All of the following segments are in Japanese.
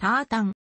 タータン。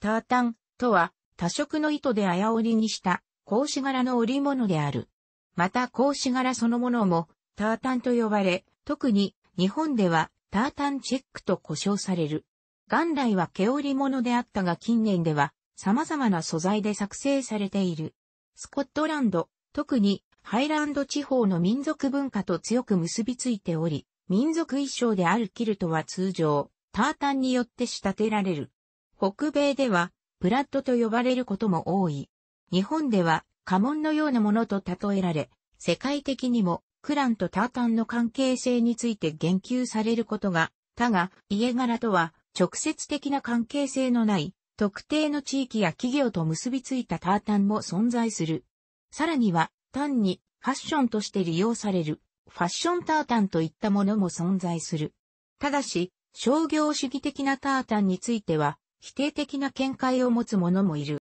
タータンとは多色の糸で綾織りにした格子柄の織物である。また格子柄そのものもタータンと呼ばれ、特に日本ではタータンチェックと呼称される。元来は毛織物であったが近年では様々な素材で作成されている。スコットランド、特にハイランド地方の民族文化と強く結びついており、民族衣装であるキルトは通常、タータンによって仕立てられる。北米では、プラットと呼ばれることも多い。日本では、家紋のようなものと例えられ、世界的にも、クランとタータンの関係性について言及されることが、他が、家柄とは、直接的な関係性のない、特定の地域や企業と結びついたタータンも存在する。さらには、単に、ファッションとして利用される、ファッションタータンといったものも存在する。ただし、商業主義的なタータンについては、否定的な見解を持つ者もいる。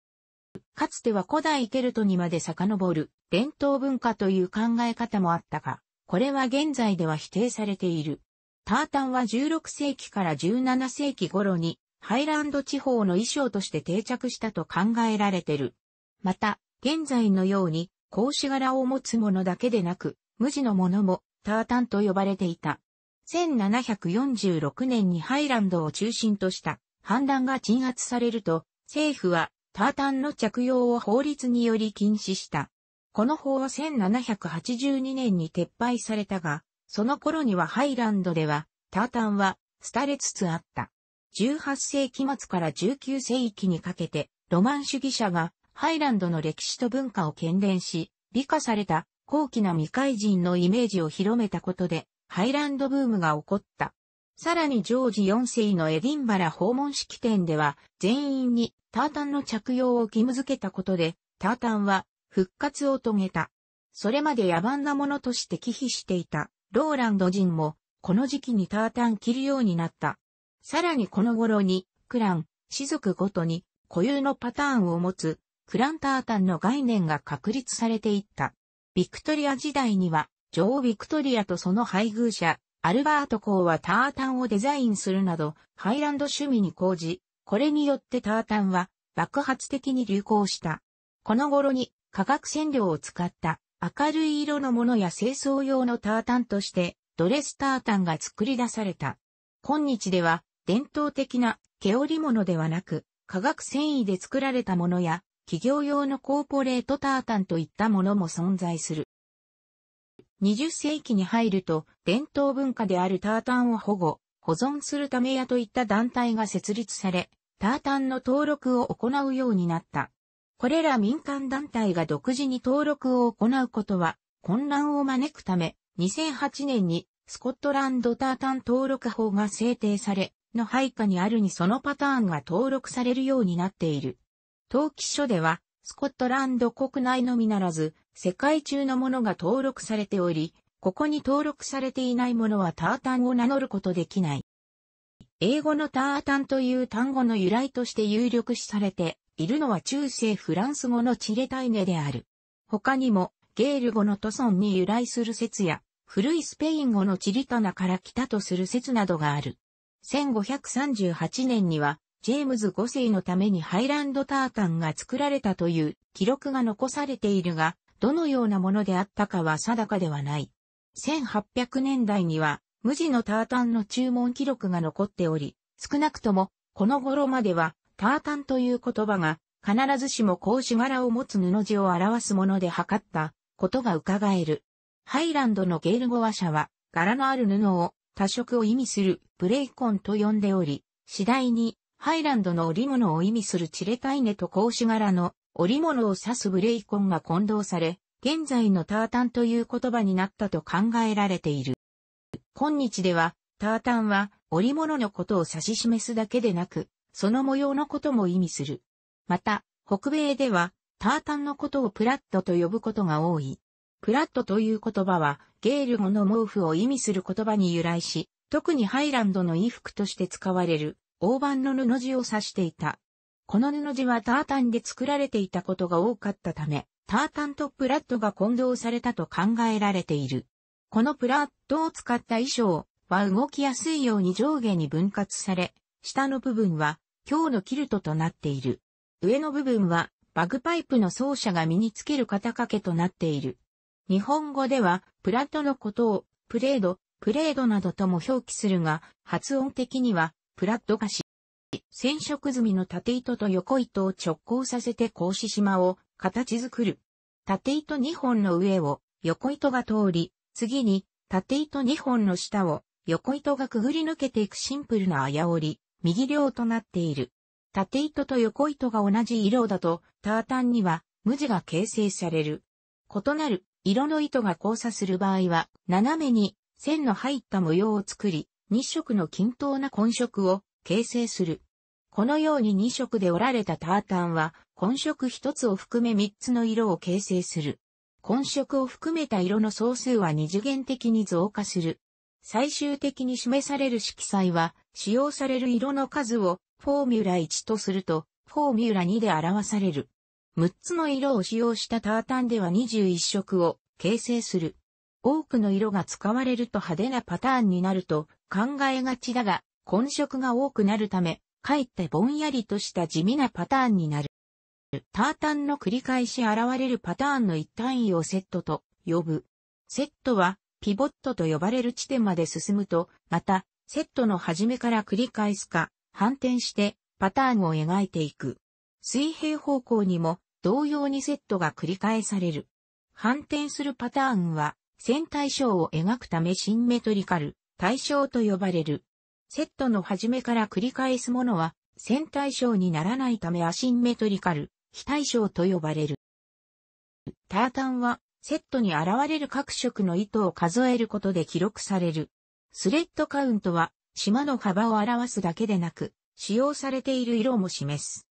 かつては古代ケルトにまで遡る伝統文化という考え方もあったが、これは現在では否定されている。タータンは16世紀から17世紀頃にハイランド地方の衣装として定着したと考えられている。また、現在のように格子柄を持つものだけでなく、無地のものもタータンと呼ばれていた。1746年にハイランドを中心とした反乱が鎮圧されると、政府はタータンの着用を法律により禁止した。この法は1782年に撤廃されたが、その頃にはハイランドでは、タータンは廃れつつあった。18世紀末から19世紀にかけて、ロマン主義者がハイランドの歴史と文化を喧伝し、美化された高貴な未開人のイメージを広めたことで、ハイランドブームが起こった。さらにジョージ4世のエディンバラ訪問式典では全員にタータンの着用を義務付けたことで、タータンは復活を遂げた。それまで野蛮なものとして忌避していたローランド人もこの時期にタータン着るようになった。さらにこの頃にクラン、士族ごとに固有のパターンを持つクランタータンの概念が確立されていった。ビクトリア時代には女王ビクトリアとその配偶者、アルバート公はタータンをデザインするなど、ハイランド趣味に講じ、これによってタータンは爆発的に流行した。この頃に化学染料を使った明るい色のものや清掃用のタータンとしてドレスタータンが作り出された。今日では伝統的な毛織物ではなく化学繊維で作られたものや企業用のコーポレートタータンといったものも存在する。20世紀に入ると、伝統文化であるタータンを保護、保存するためやといった団体が設立され、タータンの登録を行うようになった。これら民間団体が独自に登録を行うことは、混乱を招くため、2008年にスコットランドタータン登録法が制定され、の配下にあるにそのパターンが登録されるようになっている。登記書では、スコットランド国内のみならず、世界中のものが登録されており、ここに登録されていないものはタータンを名乗ることできない。英語のタータンという単語の由来として有力視されているのは中世フランス語のチレタイネである。他にも、ゲール語のトソンに由来する説や、古いスペイン語のチリタナから来たとする説などがある。1538年には、ジェームズ5世のためにハイランドタータンが作られたという記録が残されているが、どのようなものであったかは定かではない。1800年代には、無地のタータンの注文記録が残っており、少なくとも、この頃までは、タータンという言葉が、必ずしも格子柄を持つ布地を表すもので測ったことが伺える。ハイランドのゲール語話者は、柄のある布を多色を意味するブレイコンと呼んでおり、次第にハイランドの織物を意味するチレタイネと格子柄の織物を指すブレイコンが混同され、現在のタータンという言葉になったと考えられている。今日では、タータンは織物のことを指し示すだけでなく、その模様のことも意味する。また、北米では、タータンのことをプラットと呼ぶことが多い。プラットという言葉は、ゲール語の毛布を意味する言葉に由来し、特にハイランドの衣服として使われる、大判の布地を指していた。この布地はタータンで作られていたことが多かったため、タータントプラットが混同されたと考えられている。このプラットを使った衣装は動きやすいように上下に分割され、下の部分は今日のキルトとなっている。上の部分はバグパイプの奏者が身につける肩掛けとなっている。日本語ではプラットのことをプレード、プレードなどとも表記するが、発音的にはプラット菓子。染色済みの縦糸と横糸を直行させて格子島を形作る。縦糸2本の上を横糸が通り、次に縦糸2本の下を横糸がくぐり抜けていくシンプルな綾織、右両となっている。縦糸と横糸が同じ色だと、タータンには無地が形成される。異なる色の糸が交差する場合は、斜めに線の入った模様を作り、日色の均等な混色を形成する。このように2色で折られたタータンは、混色1つを含め3つの色を形成する。混色を含めた色の総数は二次元的に増加する。最終的に示される色彩は、使用される色の数をフォーミュラ1とすると、フォーミュラ2で表される。6つの色を使用したタータンでは21色を形成する。多くの色が使われると派手なパターンになると考えがちだが、混色が多くなるため、かえってぼんやりとした地味なパターンになる。タータンの繰り返し現れるパターンの一単位をセットと呼ぶ。セットはピボットと呼ばれる地点まで進むと、また、セットの始めから繰り返すか、反転してパターンを描いていく。水平方向にも同様にセットが繰り返される。反転するパターンは、線対称を描くためシンメトリカル、対称と呼ばれる。セットの始めから繰り返すものは、線対称にならないためアシンメトリカル、非対称と呼ばれる。タータンは、セットに現れる各色の糸を数えることで記録される。スレッドカウントは、島の幅を表すだけでなく、使用されている色も示す。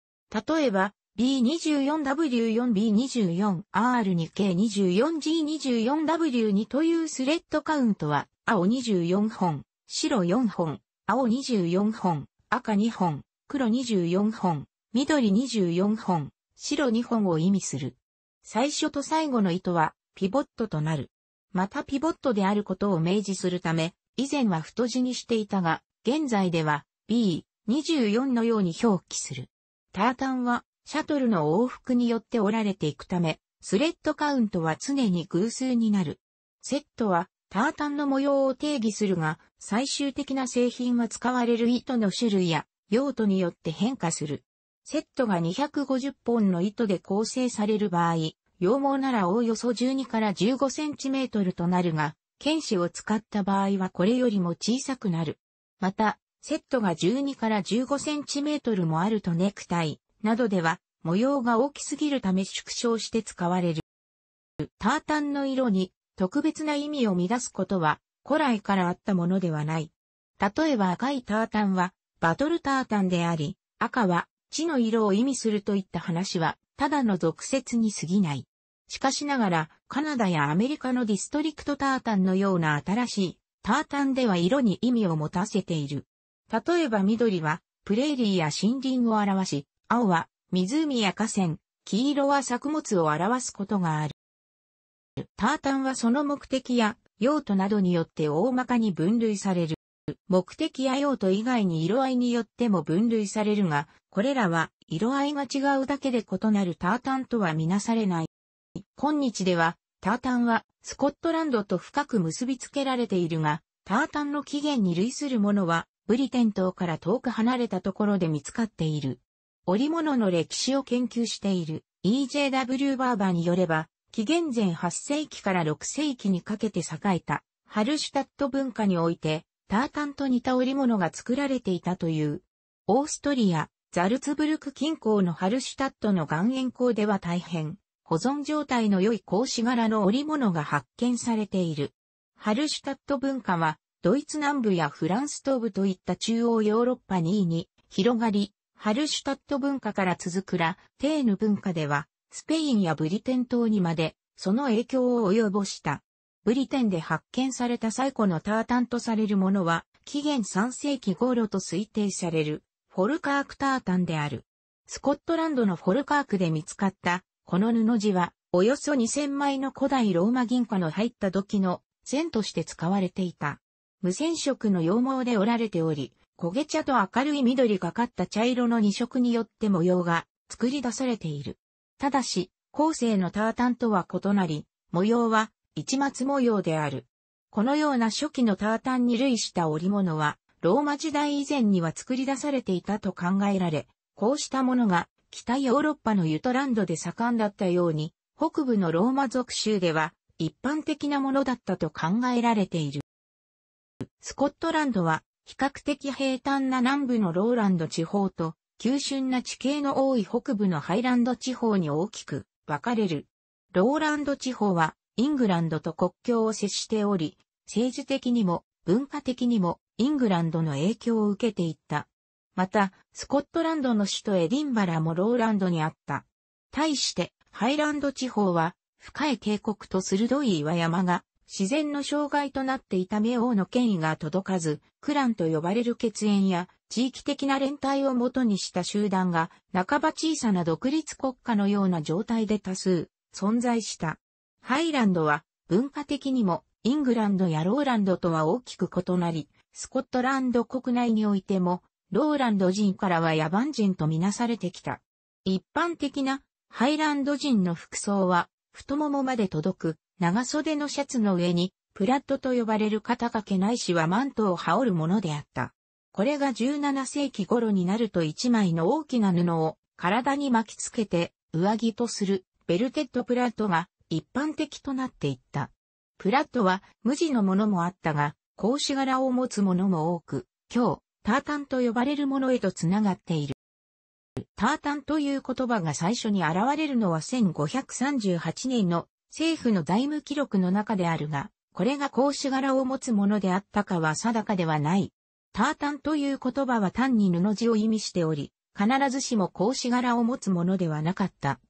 例えば、b 2 4 w 4 b 2 4 r 2 k 2 4 g 2 4 w 2というスレッドカウントは、青24本、白4本、青24本、赤2本、黒24本、緑24本、白2本を意味する。最初と最後の糸は、ピボットとなる。またピボットであることを明示するため、以前は太字にしていたが、現在では B24 のように表記する。タータンはシャトルの往復によって折られていくため、スレッドカウントは常に偶数になる。セットはタータンの模様を定義するが、最終的な製品は使われる糸の種類や用途によって変化する。セットが250本の糸で構成される場合、羊毛ならおおよそ12から15センチメートルとなるが、剣士を使った場合はこれよりも小さくなる。また、セットが12から15センチメートルもあるとネクタイなどでは模様が大きすぎるため縮小して使われる。タータンの色に特別な意味を乱すことは古来からあったものではない。例えば赤いタータンはバトルタータンであり、赤は地の色を意味するといった話はただの俗説に過ぎない。しかしながらカナダやアメリカのディストリクトタータンのような新しいタータンでは色に意味を持たせている。例えば緑はプレーリーや森林を表し、青は湖や河川、黄色は作物を表すことがある。タータンはその目的や用途などによって大まかに分類される。目的や用途以外に色合いによっても分類されるが、これらは色合いが違うだけで異なるタータンとはみなされない。今日では、タータンはスコットランドと深く結びつけられているが、タータンの起源に類するものは、ブリテン島から遠く離れたところで見つかっている。織物の歴史を研究している EJW バーバーによれば、紀元前8世紀から6世紀にかけて栄えた、ハルシュタット文化において、タータンと似た織物が作られていたという。オーストリア、ザルツブルク近郊のハルシュタットの岩塩港では大変、保存状態の良い格子柄の織物が発見されている。ハルシュタット文化は、ドイツ南部やフランス東部といった中央ヨーロッパ2位に広がり、ハルシュタット文化から続くラ・テーヌ文化では、スペインやブリテン島にまで、その影響を及ぼした。ブリテンで発見された最古のタータンとされるものは、紀元3世紀頃と推定される、フォルカークタータンである。スコットランドのフォルカークで見つかった、この布地は、およそ2000枚の古代ローマ銀貨の入った土器の線として使われていた。無染色の羊毛で織られており、焦げ茶と明るい緑がかった茶色の二色によって模様が作り出されている。ただし、後世のタータンとは異なり、模様は一末模様である。このような初期のタータンに類した織物は、ローマ時代以前には作り出されていたと考えられ、こうしたものが北ヨーロッパのユトランドで盛んだったように、北部のローマ属州では一般的なものだったと考えられている。スコットランドは比較的平坦な南部のローランド地方と急峻な地形の多い北部のハイランド地方に大きく分かれる。ローランド地方はイングランドと国境を接しており、政治的にも文化的にもイングランドの影響を受けていった。また、スコットランドの首都エディンバラもローランドにあった。対して、ハイランド地方は深い渓谷と鋭い岩山が自然の障害となっていた冥王の権威が届かず、クランと呼ばれる血縁や地域的な連帯をもとにした集団が、半ば小さな独立国家のような状態で多数存在した。ハイランドは文化的にもイングランドやローランドとは大きく異なり、スコットランド国内においても、ローランド人からは野蛮人とみなされてきた。一般的なハイランド人の服装は太ももまで届く長袖のシャツの上に、プラットと呼ばれる肩掛けないしはマントを羽織るものであった。これが17世紀頃になると一枚の大きな布を体に巻きつけて上着とするベルテッドプラットが一般的となっていった。プラットは無地のものもあったが、格子柄を持つものも多く、今日、タータンと呼ばれるものへとつながっている。タータンという言葉が最初に現れるのは1538年の政府の財務記録の中であるが、これが格子柄を持つものであったかは定かではない。タータンという言葉は単に布地を意味しており、必ずしも格子柄を持つものではなかった。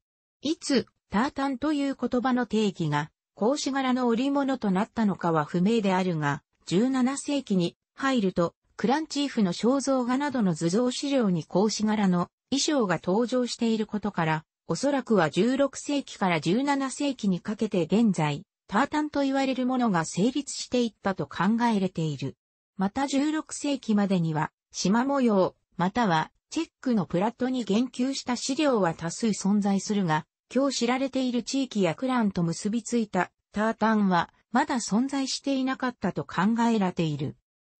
いつ、タータンという言葉の定義が、格子柄の織物となったのかは不明であるが、17世紀に入ると、クランチーフの肖像画などの図像資料に格子柄の衣装が登場していることから、おそらくは16世紀から17世紀にかけて現在、タータンと言われるものが成立していったと考えられている。また16世紀までには、島模様、またはチェックのプラットに言及した資料は多数存在するが、今日知られている地域やクランと結びついたタータンは、まだ存在していなかったと考えられている。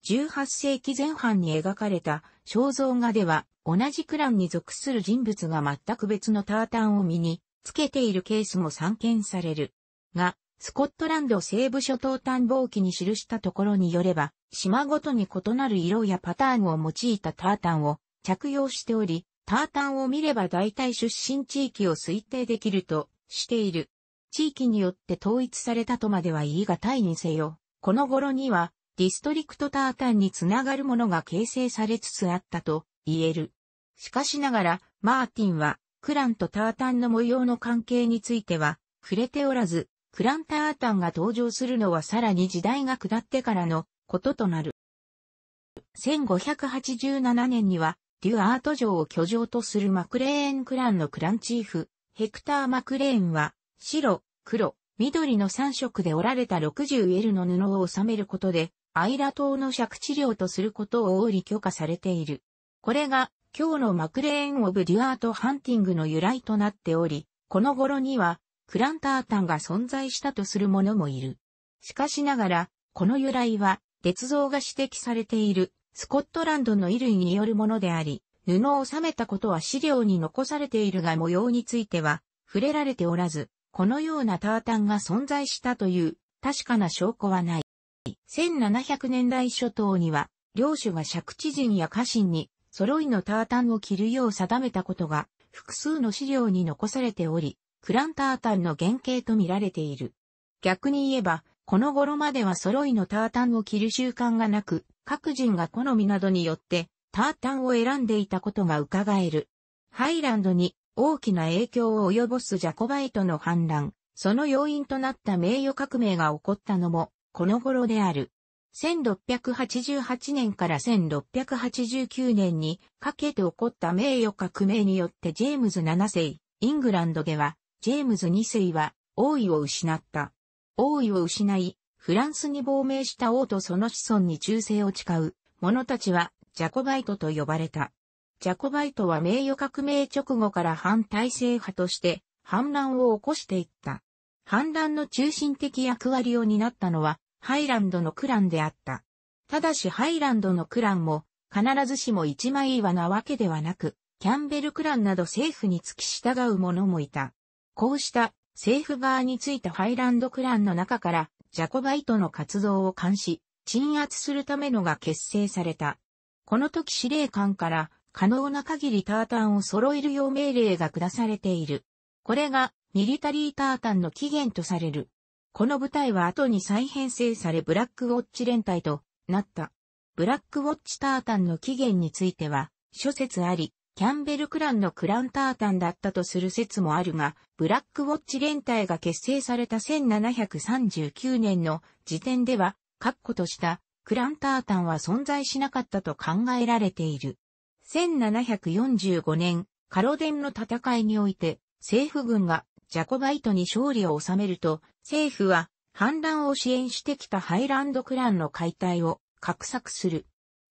18世紀前半に描かれた肖像画では、同じクランに属する人物が全く別のタータンを身に、つけているケースも散見される。が、スコットランド西部諸島探訪記に記したところによれば、島ごとに異なる色やパターンを用いたタータンを着用しており、タータンを見れば大体出身地域を推定できるとしている。地域によって統一されたとまでは言い難いにせよ、この頃にはディストリクトタータンにつながるものが形成されつつあったと言える。しかしながら、マーティンは、クランとタータンの模様の関係については、触れておらず、クランタータンが登場するのはさらに時代が下ってからのこととなる。1587年には、デュアート城を居城とするマクレーンクランのクランチーフ、ヘクター・マクレーンは、白、黒、緑の3色で折られた 60L の布を収めることで、アイラ島の借地料とすることを折り許可されている。これが、今日のマクレーン・オブ・デュアート・ハンティングの由来となっており、この頃には、クランタータンが存在したとする者もいる。しかしながら、この由来は、鉄像が指摘されている、スコットランドの衣類によるものであり、布を収めたことは資料に残されているが模様については、触れられておらず、このようなタータンが存在したという確かな証拠はない。1700年代初頭には、領主が借地人や家臣に、揃いのタータンを着るよう定めたことが、複数の資料に残されており、クランタータンの原型と見られている。逆に言えば、この頃までは揃いのタータンを着る習慣がなく、各人が好みなどによって、タータンを選んでいたことが伺える。ハイランドに大きな影響を及ぼすジャコバイトの反乱、その要因となった名誉革命が起こったのも、この頃である。1688年から1689年にかけて起こった名誉革命によってジェームズ7世、イングランドでは、ジェームズ2世は王位を失った。王位を失い、フランスに亡命した王とその子孫に忠誠を誓う者たちはジャコバイトと呼ばれた。ジャコバイトは名誉革命直後から反体制派として反乱を起こしていった。反乱の中心的役割を担ったのはハイランドのクランであった。ただしハイランドのクランも、必ずしも一枚岩なわけではなく、キャンベルクランなど政府に付き従う者もいた。こうした政府側についたハイランドクランの中から、ジャコバイトの活動を監視、鎮圧するためのが結成された。この時司令官から可能な限りタータンを揃えるよう命令が下されている。これがミリタリータータンの起源とされる。この部隊は後に再編成されブラックウォッチ連隊となった。ブラックウォッチタータンの起源については、諸説あり、キャンベルクランのクランタータンだったとする説もあるが、ブラックウォッチ連隊が結成された1739年の時点では、確固としたクランタータンは存在しなかったと考えられている。1745年、カロデンの戦いにおいて、政府軍がジャコバイトに勝利を収めると、政府は反乱を支援してきたハイランドクランの解体を画策する。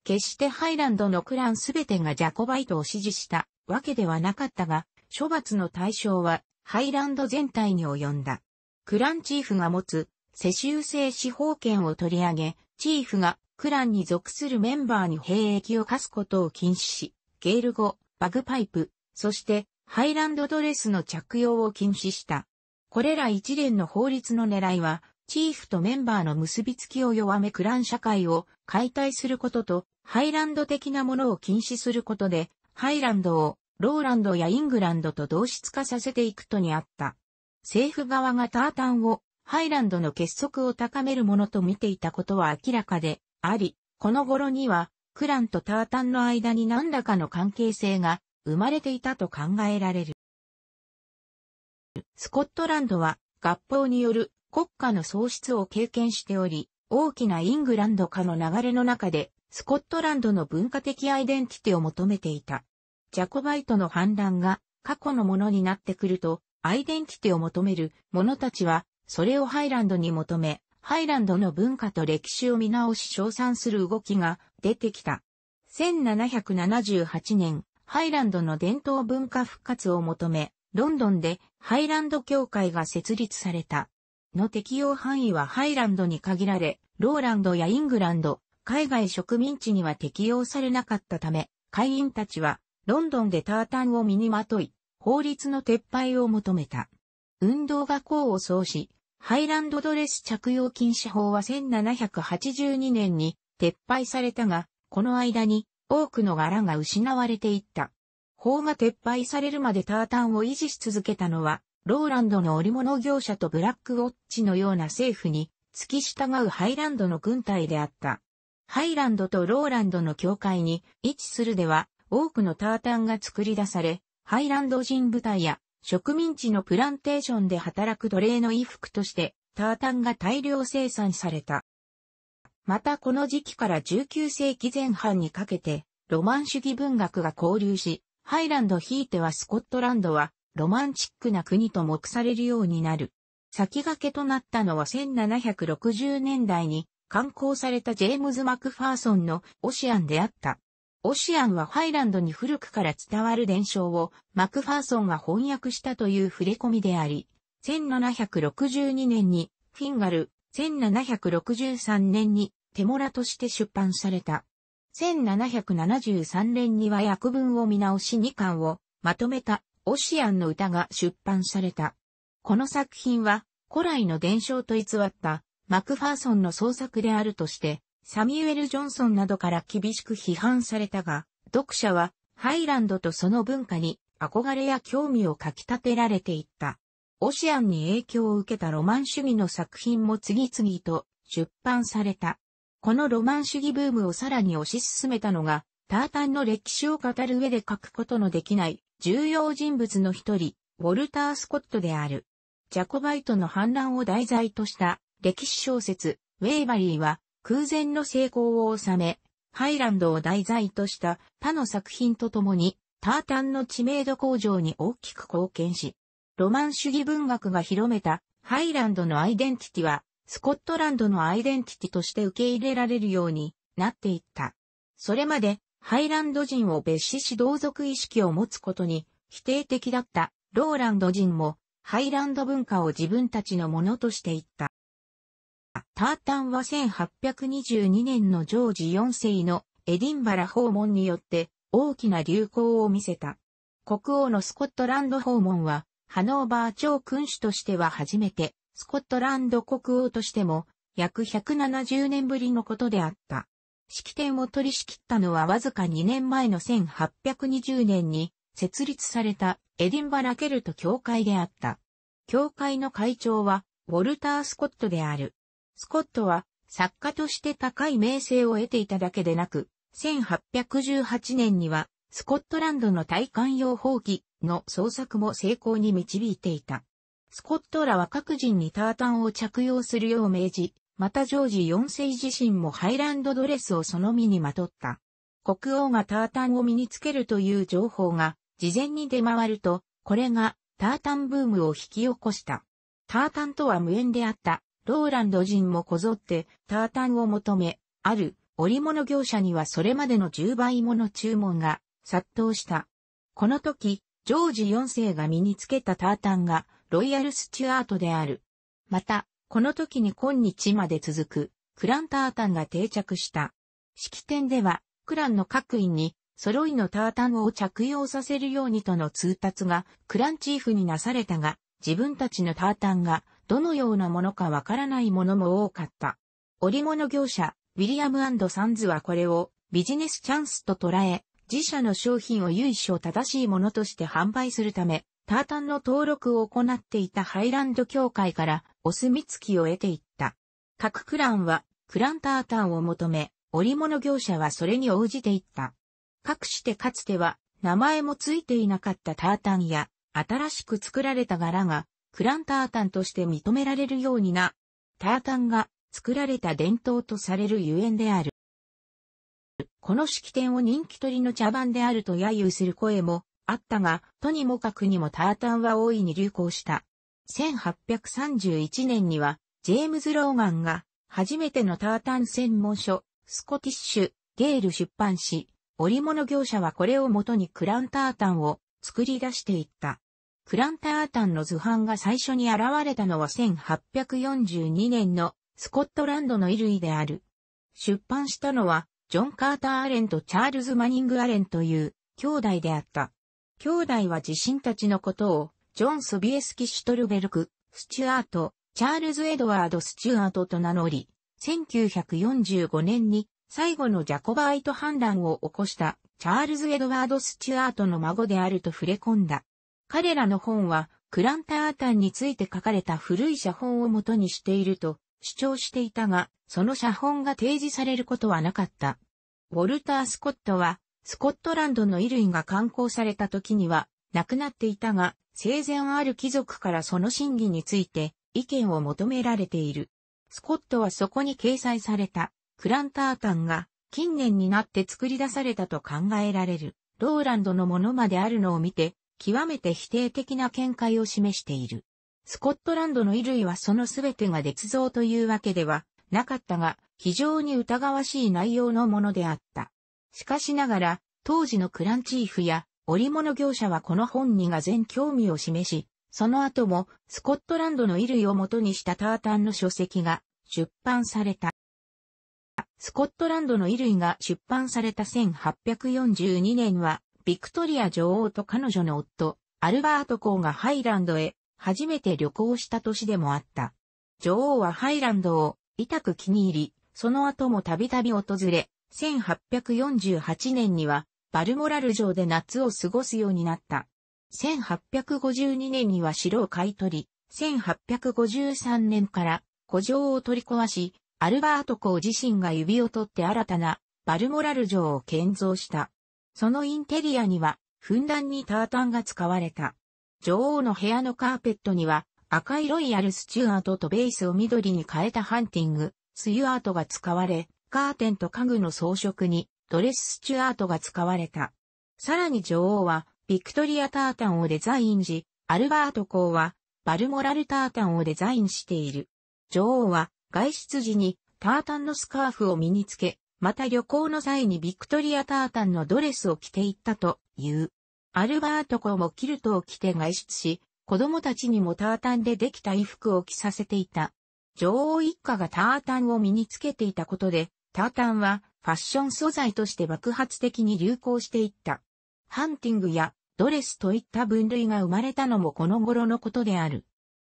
決してハイランドのクランすべてがジャコバイトを支持したわけではなかったが、処罰の対象はハイランド全体に及んだ。クランチーフが持つ世襲制司法権を取り上げ、チーフがクランに属するメンバーに兵役を課すことを禁止し、ゲール語、バグパイプ、そしてハイランドドレスの着用を禁止した。これら一連の法律の狙いは、チーフとメンバーの結びつきを弱めクラン社会を解体することと、ハイランド的なものを禁止することで、ハイランドをローランドやイングランドと同質化させていくとにあった。政府側がタータンをハイランドの結束を高めるものと見ていたことは明らかであり、この頃にはクランとタータンの間に何らかの関係性が生まれていたと考えられる。スコットランドは合法による国家の喪失を経験しており、大きなイングランド化の流れの中で、スコットランドの文化的アイデンティティを求めていた。ジャコバイトの反乱が過去のものになってくると、アイデンティティを求める者たちは、それをハイランドに求め、ハイランドの文化と歴史を見直し称賛する動きが出てきた。1778年、ハイランドの伝統文化復活を求め、ロンドンでハイランド協会が設立された。の適用範囲はハイランドに限られ、ローランドやイングランド、海外植民地には適用されなかったため、会員たちはロンドンでタータンを身にまとい、法律の撤廃を求めた。運動が功を奏し、ハイランドドレス着用禁止法は1782年に撤廃されたが、この間に多くの柄が失われていった。法が撤廃されるまでタータンを維持し続けたのは、ローランドの織物業者とブラックウォッチのような政府に付き従うハイランドの軍隊であった。ハイランドとローランドの境界に位置するでは多くのタータンが作り出され、ハイランド人部隊や植民地のプランテーションで働く奴隷の衣服としてタータンが大量生産された。またこの時期から19世紀前半にかけて、ロマン主義文学が交流し、ハイランドひいてはスコットランドは、ロマンチックな国と目されるようになる。先駆けとなったのは1760年代に刊行されたジェームズ・マクファーソンのオシアンであった。オシアンはハイランドに古くから伝わる伝承をマクファーソンが翻訳したという触れ込みであり、1762年にフィンガル、1763年に手モラとして出版された。1773年には訳文を見直し2巻をまとめたオシアンの歌が出版された。この作品は古来の伝承と偽ったマクファーソンの創作であるとして、サミュエル・ジョンソンなどから厳しく批判されたが、読者はハイランドとその文化に憧れや興味をかき立てられていった。オシアンに影響を受けたロマン主義の作品も次々と出版された。このロマン主義ブームをさらに推し進めたのが、タータンの歴史を語る上で書くことのできない重要人物の一人、ウォルター・スコットである。ジャコバイトの反乱を題材とした歴史小説、ウェイバリーは空前の成功を収め、ハイランドを題材とした他の作品とともに、タータンの知名度向上に大きく貢献し、ロマン主義文学が広めたハイランドのアイデンティティはスコットランドのアイデンティティとして受け入れられるようになっていった。それまで、ハイランド人を別視し同族意識を持つことに否定的だったローランド人もハイランド文化を自分たちのものとしていった。タータンは1822年のジョージ4世のエディンバラ訪問によって大きな流行を見せた。国王のスコットランド訪問はハノーバー朝君主としては初めてスコットランド国王としても、約170年ぶりのことであった。式典を取り仕切ったのはわずか2年前の1820年に設立されたエディンバラケルト教会であった。教会の会長はウォルター・スコットである。スコットは作家として高い名声を得ていただけでなく、1818年にはスコットランドの体感用法規の創作も成功に導いていた。スコットらは各人にタータンを着用するよう命じ、またジョージ4世自身もハイランドドレスをその身にまとった。国王がタータンを身につけるという情報が事前に出回ると、これがタータンブームを引き起こした。タータンとは無縁であったローランド人もこぞってタータンを求め、ある織物業者にはそれまでの10倍もの注文が殺到した。この時、ジョージ4世が身につけたタータンがロイヤル・スチュアートである。また、この時に今日まで続く、クランタータンが定着した。式典では、クランの各員に、揃いのタータンを着用させるようにとの通達が、クランチーフになされたが、自分たちのタータンが、どのようなものかわからないものも多かった。織物業者、ウィリアムサンズはこれを、ビジネスチャンスと捉え、自社の商品を由緒正しいものとして販売するため、タータンの登録を行っていたハイランド協会からお墨付きを得ていった。各クランはクランタータンを求め、織物業者はそれに応じていった。かくしてかつては名前もついていなかったタータンや新しく作られた柄がクランタータンとして認められるようにな、タータンが作られた伝統とされるゆえんである。この式典を人気取りの茶番であると揶揄する声もあったが、とにもかくにもタータンは大いに流行した。1831年には、ジェームズ・ローガンが、初めてのタータン専門書、スコティッシュ、ゲール出版し、織物業者はこれをもとにクランタータンを作り出していった。クランタータンの図版が最初に現れたのは1842年のスコットランドの衣類である。出版したのは、ジョン・カーター・アレンとチャールズ・マニング・アレンという兄弟であった。兄弟は自身たちのことを、ジョン・ソビエスキ・シュトルベルク、スチュアート、チャールズ・エドワード・スチュアートと名乗り、1945年に最後のジャコバイト反乱を起こしたチャールズ・エドワード・スチュアートの孫であると触れ込んだ。彼らの本は、クランタータンについて書かれた古い写本を元にしていると主張していたが、その写本が提示されることはなかった。ウォルター・スコットは、スコットランドの衣類が刊行された時には、亡くなっていたが、生前ある貴族からその真偽について意見を求められている。スコットはそこに掲載されたクランタータンが近年になって作り出されたと考えられるローランドのものまであるのを見て極めて否定的な見解を示している。スコットランドの衣類はその全てが捏造というわけではなかったが非常に疑わしい内容のものであった。しかしながら、当時のクランチーフや織物業者はこの本にが全興味を示し、その後もスコットランドの衣類を元にしたタータンの書籍が出版された。スコットランドの衣類が出版された1842年は、ビクトリア女王と彼女の夫、アルバート公がハイランドへ初めて旅行した年でもあった。女王はハイランドを痛く気に入り、その後もたびたび訪れ、1848年にはバルモラル城で夏を過ごすようになった。1852年には城を買い取り、1853年から古城を取り壊し、アルバート公自身が指を取って新たなバルモラル城を建造した。そのインテリアには、ふんだんにタータンが使われた。女王の部屋のカーペットには、赤いロイヤルスチュアートとベースを緑に変えたハンティング、スユアートが使われ、カーテンと家具の装飾にドレス・スチュアートが使われた。さらに女王は、ビクトリア・タータンをデザインし、アルバート公は、バルモラル・タータンをデザインしている。女王は、外出時に、タータンのスカーフを身につけ、また旅行の際にビクトリア・タータンのドレスを着ていったという。アルバート公もキルトを着て外出し、子供たちにもタータンでできた衣服を着させていた。女王一家がタータンを身につけていたことで、タータンはファッション素材として爆発的に流行していった。ハンティングやドレスといった分類が生まれたのもこの頃のことである。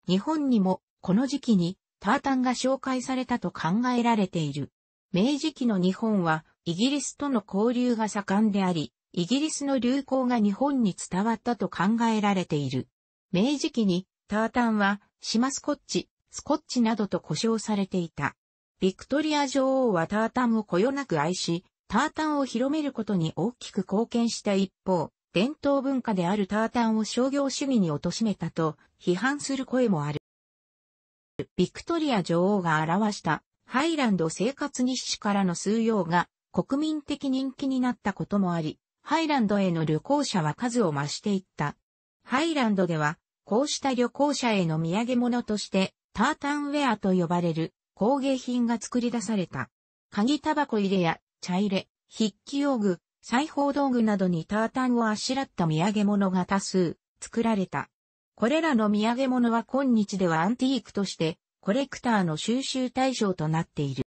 日本にもこの時期にタータンが紹介されたと考えられている。明治期の日本はイギリスとの交流が盛んであり、イギリスの流行が日本に伝わったと考えられている。明治期にタータンはシマスコッチ、スコッチなどと呼称されていた。ビクトリア女王はタータンをこよなく愛し、タータンを広めることに大きく貢献した一方、伝統文化であるタータンを商業主義に貶めたと批判する声もある。ビクトリア女王が表したハイランド生活日誌からの数用が国民的人気になったこともあり、ハイランドへの旅行者は数を増していった。ハイランドでは、こうした旅行者への土産物として、タータンウェアと呼ばれる工芸品が作り出された。鍵タバコ入れや茶入れ、筆記用具、裁縫道具などにタータンをあしらった土産物が多数作られた。これらの土産物は今日ではアンティークとしてコレクターの収集対象となっている。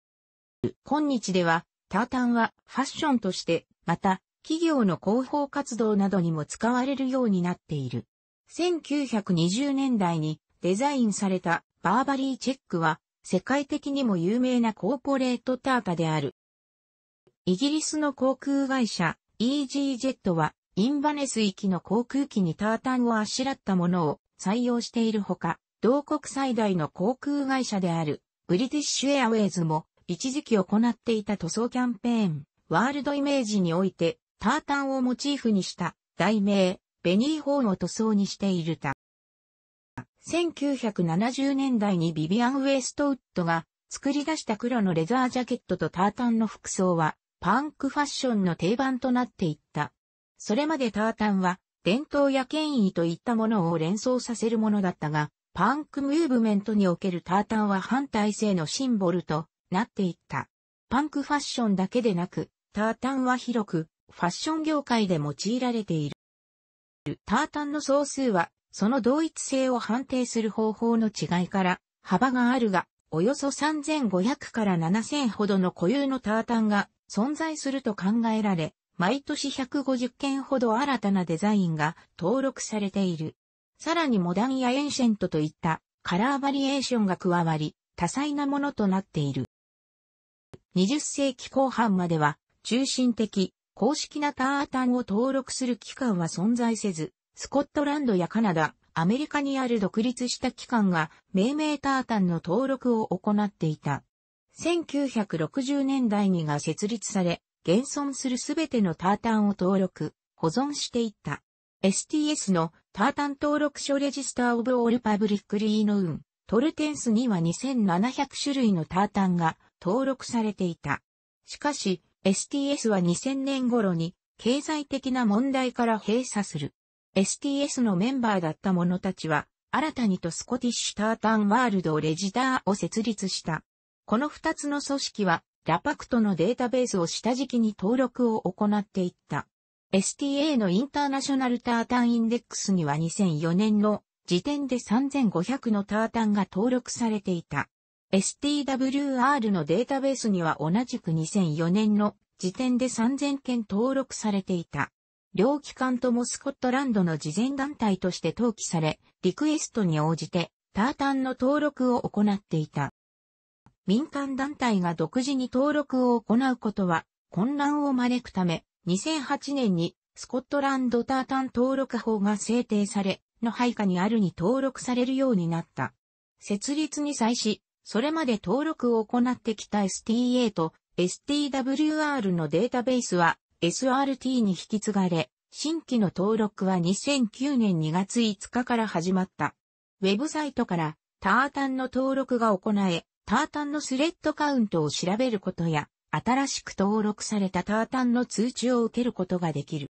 今日ではタータンはファッションとして、また企業の広報活動などにも使われるようになっている。1920年代にデザインされたバーバリーチェックは世界的にも有名なコーポレートタータである。イギリスの航空会社 e g ジェ j e t はインバネス行きの航空機にタータンをあしらったものを採用しているほか、同国最大の航空会社であるブリティッシュエアウェイズも一時期行っていた塗装キャンペーン、ワールドイメージにおいてタータンをモチーフにした題名、ベニーホーンを塗装にしているた。1970年代にビビアン・ウイストウッドが作り出した黒のレザージャケットとタータンの服装はパンクファッションの定番となっていった。それまでタータンは伝統や権威といったものを連想させるものだったが、パンクムーブメントにおけるタータンは反体制のシンボルとなっていった。パンクファッションだけでなく、タータンは広くファッション業界で用いられている。タータンの総数はその同一性を判定する方法の違いから幅があるが、およそ3500から7000ほどの固有のタータンが存在すると考えられ、毎年150件ほど新たなデザインが登録されている。さらにモダンやエンシェントといったカラーバリエーションが加わり、多彩なものとなっている。20世紀後半までは、中心的、公式なタータンを登録する機関は存在せず、スコットランドやカナダ、アメリカにある独立した機関が命名タータンの登録を行っていた。1960年代にが設立され、現存するすべてのタータンを登録、保存していった。STS のタータン登録書レジスターオブオールパブリックリーノウン、トルテンスには2700種類のタータンが登録されていた。しかし、STS は2000年頃に経済的な問題から閉鎖する。STS のメンバーだった者たちは、新たにとスコティッシュタータンワールドレジターを設立した。この二つの組織は、ラパクトのデータベースを下敷きに登録を行っていった。STA のインターナショナルタータンインデックスには2004年の時点で3500のタータンが登録されていた。STWR のデータベースには同じく2004年の時点で3000件登録されていた。両機関ともスコットランドの慈善団体として登記され、リクエストに応じて、タータンの登録を行っていた。民間団体が独自に登録を行うことは、混乱を招くため、2008年にスコットランドタータン登録法が制定され、の配下にあるに登録されるようになった。設立に際し、それまで登録を行ってきた STA と STWR のデータベースは SRT に引き継がれ、新規の登録は2009年2月5日から始まった。ウェブサイトからタータンの登録が行え、タータンのスレッドカウントを調べることや、新しく登録されたタータンの通知を受けることができる。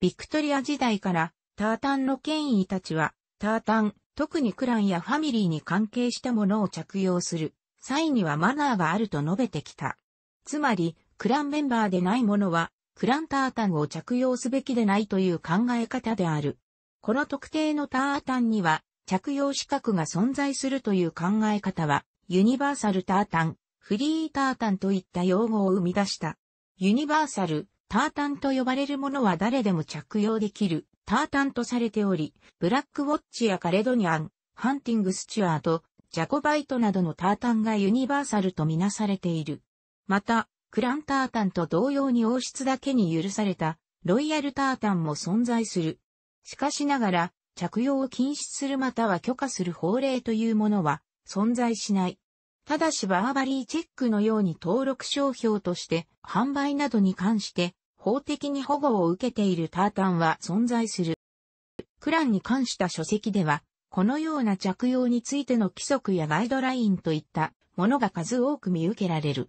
ビクトリア時代からタータンの権威たちは、タータン、特にクランやファミリーに関係したものを着用する際にはマナーがあると述べてきた。つまり、クランメンバーでない者は、クランタータンを着用すべきでないという考え方である。この特定のタータンには、着用資格が存在するという考え方は、ユニバーサルタータン、フリータータンといった用語を生み出した。ユニバーサル、タータンと呼ばれるものは誰でも着用できる、タータンとされており、ブラックウォッチやカレドニアン、ハンティングスチュアート、ジャコバイトなどのタータンがユニバーサルとみなされている。また、クランタータンと同様に王室だけに許された、ロイヤルタータンも存在する。しかしながら、着用を禁止するまたは許可する法令というものは存在しない。ただしバーバリーチェックのように登録商標として販売などに関して法的に保護を受けているタータンは存在する。クランに関した書籍では、このような着用についての規則やガイドラインといったものが数多く見受けられる。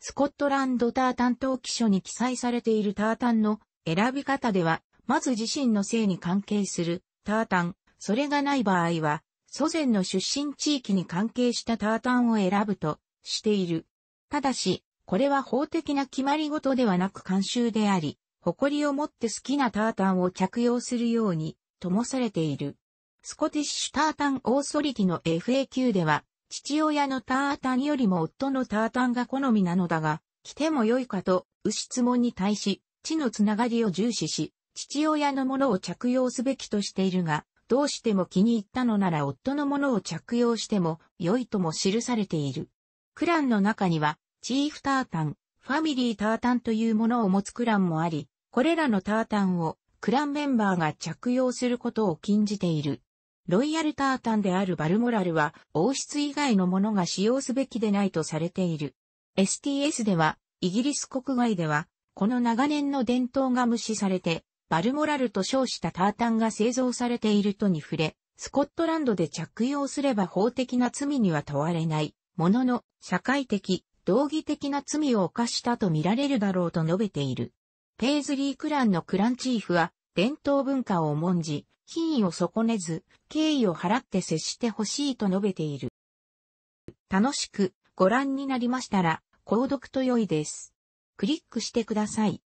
スコットランドタータン登記書に記載されているタータンの選び方では、まず自身の性に関係するタータン、それがない場合は、祖先の出身地域に関係したタータンを選ぶとしている。ただし、これは法的な決まり事ではなく慣習であり、誇りを持って好きなタータンを着用するように、ともされている。スコティッシュタータンオーソリティの FAQ では、父親のタータンよりも夫のタータンが好みなのだが、来ても良いかと、牛質問に対し、地のつながりを重視し、父親のものを着用すべきとしているが、どうしても気に入ったのなら夫のものを着用しても良いとも記されている。クランの中には、チーフタータン、ファミリータータンというものを持つクランもあり、これらのタータンをクランメンバーが着用することを禁じている。ロイヤルタータンであるバルモラルは王室以外のものが使用すべきでないとされている。STS では、イギリス国外では、この長年の伝統が無視されて、バルモラルと称したタータンが製造されているとに触れ、スコットランドで着用すれば法的な罪には問われない、ものの、社会的、道義的な罪を犯したと見られるだろうと述べている。ペイズリークランのクランチーフは、伝統文化を重んじ、品位を損ねず、敬意を払って接してほしいと述べている。楽しくご覧になりましたら、購読と良いです。クリックしてください。